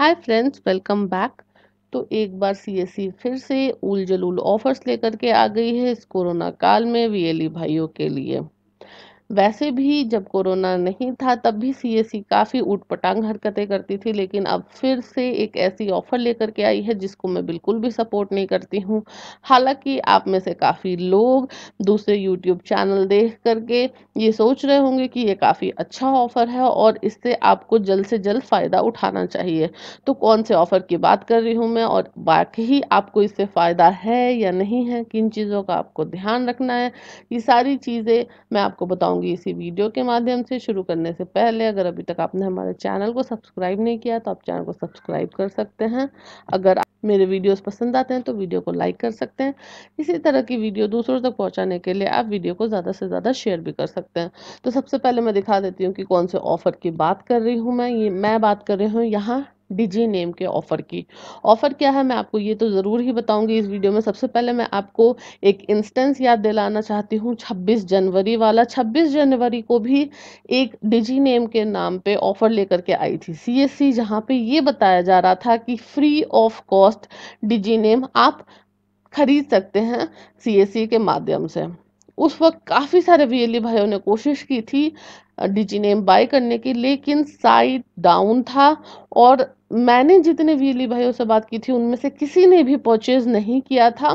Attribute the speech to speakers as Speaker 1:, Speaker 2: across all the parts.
Speaker 1: hi friends welcome back तो एक बार CSC e फिर से उल जलूल ऑफर्स लेकर के आ गई है इस कोरोना काल में वीएलई e भाइयों के लिए वैसे भी जब कोरोना नहीं था तब भी सीएससी e काफ़ी ऊट पटांग हरकतें करती थी लेकिन अब फिर से एक ऐसी ऑफर लेकर के आई है जिसको मैं बिल्कुल भी सपोर्ट नहीं करती हूँ हालांकि आप में से काफ़ी लोग दूसरे यूट्यूब चैनल देख करके ये सोच रहे होंगे कि ये काफ़ी अच्छा ऑफ़र है और इससे आपको जल्द से जल्द फ़ायदा उठाना चाहिए तो कौन से ऑफ़र की बात कर रही हूँ मैं और बाकी आपको इससे फ़ायदा है या नहीं है किन चीज़ों का आपको ध्यान रखना है ये सारी चीज़ें मैं आपको बताऊँ बताऊंगी इसी वीडियो के माध्यम से शुरू करने से पहले अगर अभी तक आपने हमारे चैनल को सब्सक्राइब नहीं किया तो आप चैनल को सब्सक्राइब कर सकते हैं अगर मेरे वीडियोस पसंद आते हैं तो वीडियो को लाइक कर सकते हैं इसी तरह की वीडियो दूसरों तक पहुंचाने के लिए आप वीडियो को ज़्यादा से ज़्यादा शेयर भी कर सकते हैं तो सबसे पहले मैं दिखा देती हूँ कि कौन से ऑफ़र की बात कर रही हूँ मैं ये मैं बात कर रही हूँ यहाँ डिजी नेम के ऑफ़र की ऑफ़र क्या है मैं आपको ये तो ज़रूर ही बताऊंगी इस वीडियो में सबसे पहले मैं आपको एक इंस्टेंस याद दिलाना चाहती हूँ 26 जनवरी वाला 26 जनवरी को भी एक डिजी नेम के नाम पे ऑफ़र लेकर के आई थी सी एस सी जहाँ पर ये बताया जा रहा था कि free of cost digi name आप खरीद सकते हैं सी एस सी के माध्यम से उस वक्त काफ़ी सारे वीएलई e भाइयों ने कोशिश की थी डिजी नेम बाय करने की लेकिन साइट डाउन था और मैंने जितने वीली भाइयों से बात की थी उनमें से किसी ने भी परचेज़ नहीं किया था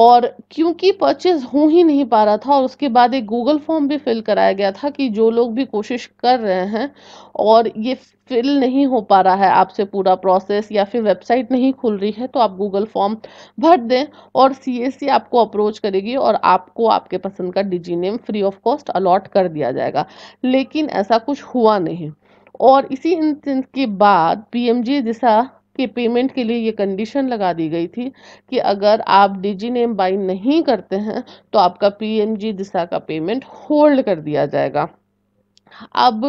Speaker 1: और क्योंकि परचेज़ हो ही नहीं पा रहा था और उसके बाद एक गूगल फॉर्म भी फिल कराया गया था कि जो लोग भी कोशिश कर रहे हैं और ये फिल नहीं हो पा रहा है आपसे पूरा प्रोसेस या फिर वेबसाइट नहीं खुल रही है तो आप गूगल फॉर्म भर दें और सी आपको अप्रोच करेगी और आपको आपके पसंद का digi name free of cost allot कर दिया जाएगा लेकिन ऐसा कुछ हुआ नहीं और इसी इंसिडेंट के बाद पीएमजे दिशा के पेमेंट के लिए ये कंडीशन लगा दी गई थी कि अगर आप डिजी नेम बाई नहीं करते हैं तो आपका पीएमजी दिशा का पेमेंट होल्ड कर दिया जाएगा अब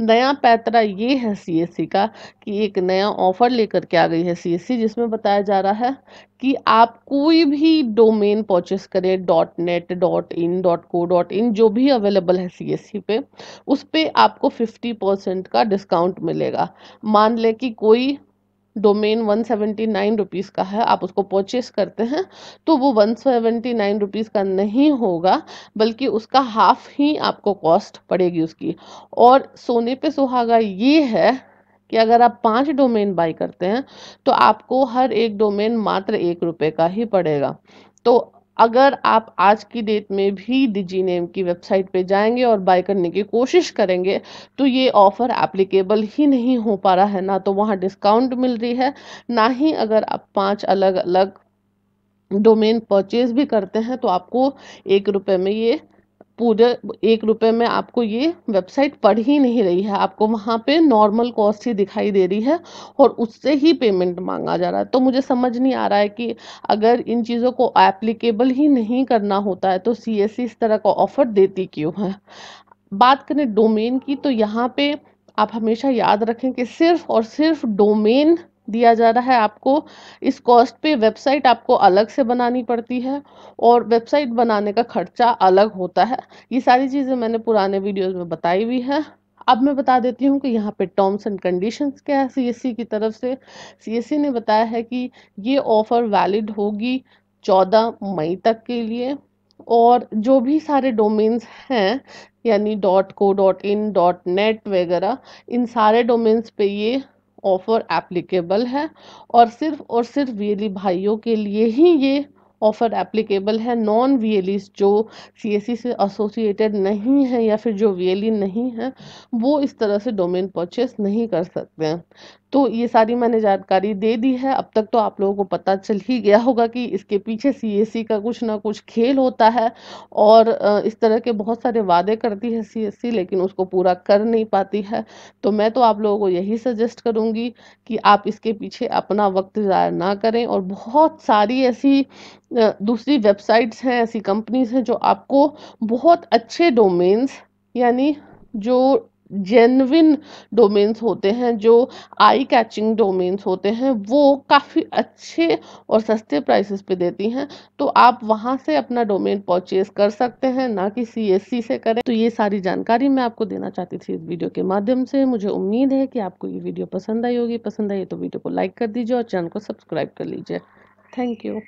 Speaker 1: नया पैतरा ये है सीएससी का कि एक नया ऑफर लेकर के आ गई है सीएससी जिसमें बताया जा रहा है कि आप कोई भी डोमेन परचेस करें dot net dot in dot co dot in जो भी अवेलेबल है सीएससी पे उस पर आपको फिफ्टी परसेंट का डिस्काउंट मिलेगा मान लें कि कोई domain one seventy nine rupees का है आप उसको परचेस करते हैं तो वो वन सेवेंटी नाइन रुपीज़ का नहीं होगा बल्कि उसका हाफ ही आपको कॉस्ट पड़ेगी उसकी और सोने पे सुहागा ये है कि अगर आप पांच डोमेन बाई करते हैं तो आपको हर एक डोमेन मात्र एक रुपए का ही पड़ेगा तो अगर आप आज की डेट में भी डिजी नेम की वेबसाइट पे जाएंगे और बाय करने की कोशिश करेंगे तो ये ऑफ़र एप्लीकेबल ही नहीं हो पा रहा है ना तो वहाँ डिस्काउंट मिल रही है ना ही अगर आप पांच अलग अलग डोमेन परचेज भी करते हैं तो आपको एक रुपये में ये पूरे एक रुपये में आपको ये वेबसाइट पढ़ ही नहीं रही है आपको वहाँ पे नॉर्मल कॉस्ट ही दिखाई दे रही है और उससे ही पेमेंट मांगा जा रहा है तो मुझे समझ नहीं आ रहा है कि अगर इन चीज़ों को एप्लीकेबल ही नहीं करना होता है तो सी इस तरह का ऑफ़र देती क्यों है बात करें डोमेन की तो यहाँ पे आप हमेशा याद रखें कि सिर्फ और सिर्फ डोमेन दिया जा रहा है आपको इस कॉस्ट पे वेबसाइट आपको अलग से बनानी पड़ती है और वेबसाइट बनाने का खर्चा अलग होता है ये सारी चीज़ें मैंने पुराने वीडियोस में बताई हुई हैं अब मैं बता देती हूँ कि यहाँ पे टर्म्स एंड कंडीशंस क्या है सीएससी की तरफ से सीएससी ने बताया है कि ये ऑफ़र वैलिड होगी चौदह मई तक के लिए और जो भी सारे डोमेन्स हैं यानी dot co dot in dot net वगैरह इन सारे डोमेन्स पे ये ऑफर एप्लीकेबल है और सिर्फ और सिर्फ वीली भाइयों के लिए ही ये ऑफ़र एप्लीकेबल है नॉन वी जो सी e से एसोसिएटेड नहीं है या फिर जो वी e नहीं है वो इस तरह से डोमेन परचेस नहीं कर सकते हैं तो ये सारी मैंने जानकारी दे दी है अब तक तो आप लोगों को पता चल ही गया होगा कि इसके पीछे सी e का कुछ ना कुछ खेल होता है और इस तरह के बहुत सारे वादे करती है सी लेकिन उसको पूरा कर नहीं पाती है तो मैं तो आप लोगों को यही सजेस्ट करूँगी कि आप इसके पीछे अपना वक्त ज़ाया ना करें और बहुत सारी ऐसी दूसरी वेबसाइट्स हैं ऐसी कंपनीज हैं जो आपको बहुत अच्छे डोमेन्स यानी जो जेनविन डोमेन्स होते हैं जो आई कैचिंग डोमेन्स होते हैं वो काफ़ी अच्छे और सस्ते प्राइसेस पे देती हैं तो आप वहाँ से अपना डोमेन परचेज कर सकते हैं ना कि सी से करें तो ये सारी जानकारी मैं आपको देना चाहती थी इस वीडियो के माध्यम से मुझे उम्मीद है कि आपको ये वीडियो पसंद आई होगी पसंद आई तो वीडियो को लाइक कर दीजिए और चैनल को सब्सक्राइब कर लीजिए थैंक यू